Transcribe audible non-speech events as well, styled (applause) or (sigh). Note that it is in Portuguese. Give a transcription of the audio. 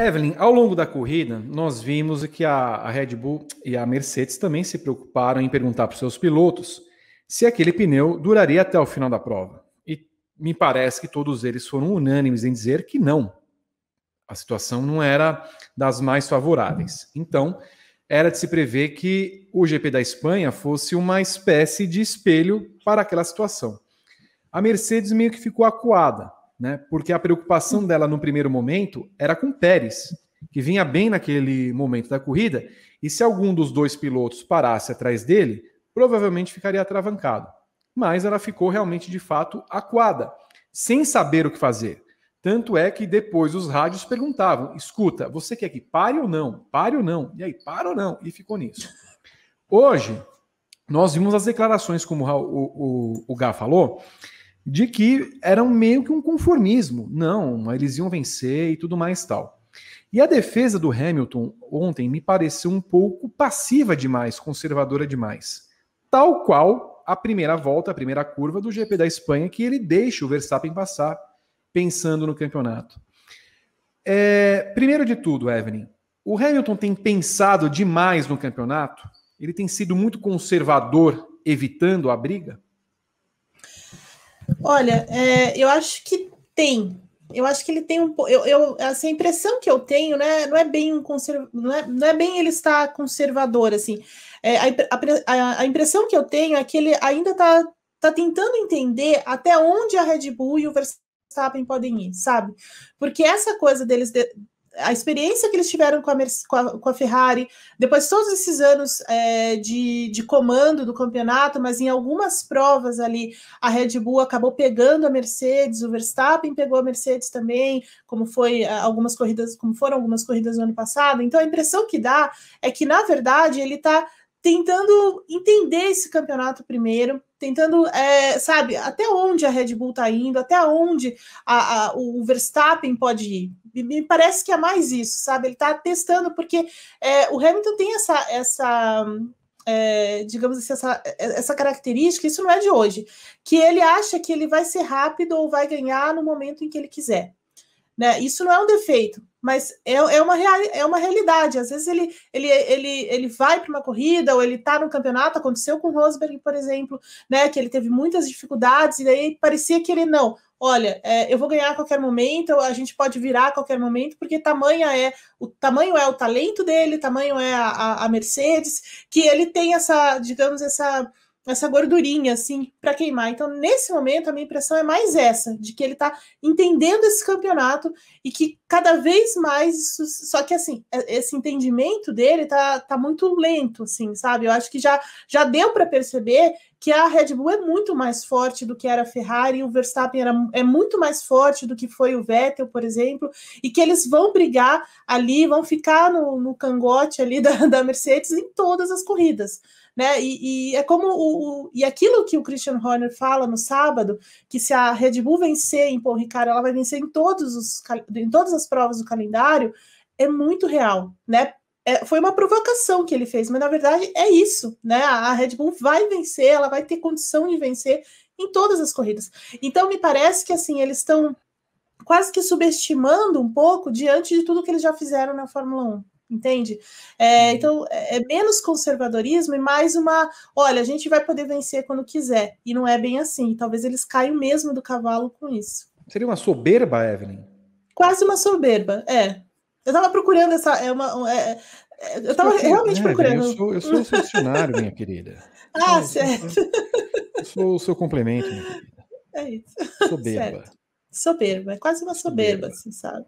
Evelyn, ao longo da corrida, nós vimos que a, Red Bull e a Mercedes também se preocuparam em perguntar para os seus pilotos se aquele pneu duraria até o final da prova. E me parece que todos eles foram unânimes em dizer que não. A situação não era das mais favoráveis. Então, era de se prever que o GP da Espanha fosse uma espécie de espelho para aquela situação. A Mercedes meio que ficou acuada, né? Porque a preocupação dela no primeiro momento era com Pérez, que vinha bem naquele momento da corrida, e se algum dos dois pilotos parasse atrás dele, provavelmente ficaria atravancado. Mas ela ficou realmente de fato aquada, sem saber o que fazer. Tanto é que depois os rádios perguntavam: escuta, você quer que pare ou não? Pare ou não? E aí, para ou não? E ficou nisso. Hoje, nós vimos as declarações, como o, o, o Gá falou, de que era um meio que um conformismo. Não, eles iam vencer e tudo mais tal. E a defesa do Hamilton ontem me pareceu um pouco passiva demais, conservadora demais. Tal qual a primeira volta, a primeira curva do GP da Espanha, que ele deixa o Verstappen passar, pensando no campeonato. É, primeiro de tudo, Evelyn, o Hamilton tem pensado demais no campeonato? Ele tem sido muito conservador, evitando a briga? Olha, é, eu acho que tem. Eu acho que ele tem um eu, eu assim, a impressão que eu tenho, né, não é bem um conserv, não, é, não é bem ele estar conservador assim. É, a, a, a, impressão que eu tenho é que ele ainda está tá tentando entender até onde a Red Bull e o Verstappen podem ir, sabe? Porque essa coisa deles de, a experiência que eles tiveram com a, com a, com a Ferrari, depois todos esses anos é, de, de comando do campeonato, mas em algumas provas ali, a Red Bull acabou pegando a Mercedes, o Verstappen pegou a Mercedes também, como foi é, algumas corridas, como foram algumas corridas no ano passado. Então a impressão que dá é que, na verdade, ele está tentando entender esse campeonato primeiro, tentando, é, sabe, até onde a Red Bull está indo, até onde a, a, o Verstappen pode ir. Me parece que é mais isso, sabe? Ele está testando, porque é, o Hamilton tem essa, essa é, digamos assim, essa, essa característica, isso não é de hoje, que ele acha que ele vai ser rápido ou vai ganhar no momento em que ele quiser. Né? Isso não é um defeito, mas é, é, uma, real, é uma realidade. Às vezes ele, ele, ele, ele vai para uma corrida ou ele está no campeonato, aconteceu com o Rosberg, por exemplo, né? Que ele teve muitas dificuldades, e daí parecia que ele não. Olha, é, eu vou ganhar a qualquer momento, a gente pode virar a qualquer momento, porque tamanho é o tamanho é o talento dele, tamanho é a, a Mercedes, que ele tem essa, digamos, essa essa gordurinha assim para queimar. Então, nesse momento, a minha impressão é mais essa, de que ele está entendendo esse campeonato e que cada vez mais isso, só que assim, é, esse entendimento dele tá, tá muito lento assim, sabe? Eu acho que já já deu para perceber que a Red Bull é muito mais forte do que era a Ferrari, o Verstappen era, é muito mais forte do que foi o Vettel, por exemplo, e que eles vão brigar ali, vão ficar no, no cangote ali da, (laughs) da Mercedes em todas as corridas. Né? E, e é como o, o, e aquilo que o Christian Horner fala no sábado, que se a Red Bull vencer em Paul Ricard, ela vai vencer em, todos os, em todas as provas do calendário, é muito real, né? é, foi uma provocação que ele fez, mas na verdade é isso, né? A Red Bull vai vencer, ela vai ter condição de vencer em todas as corridas. Então me parece que assim eles estão quase que subestimando um pouco diante de tudo que eles já fizeram na Fórmula 1. Entende? É, uhum. então, é, é menos conservadorismo e mais uma. Olha, a gente vai poder vencer quando quiser. E não é bem assim. Talvez eles caiam mesmo do cavalo com isso. Seria uma soberba, Evelyn? Quase uma soberba, é. Eu tava procurando essa. É uma, é, é, é eu tava realmente né, procurando. Eu sou, eu sou o seu dicionário, minha querida. (laughs) Ah, eu, certo. Eu sou o seu complemento, minha querida. É isso. (laughs) Soberba. Certo. Soberba, é quase uma soberba, soberba. assim, sabe?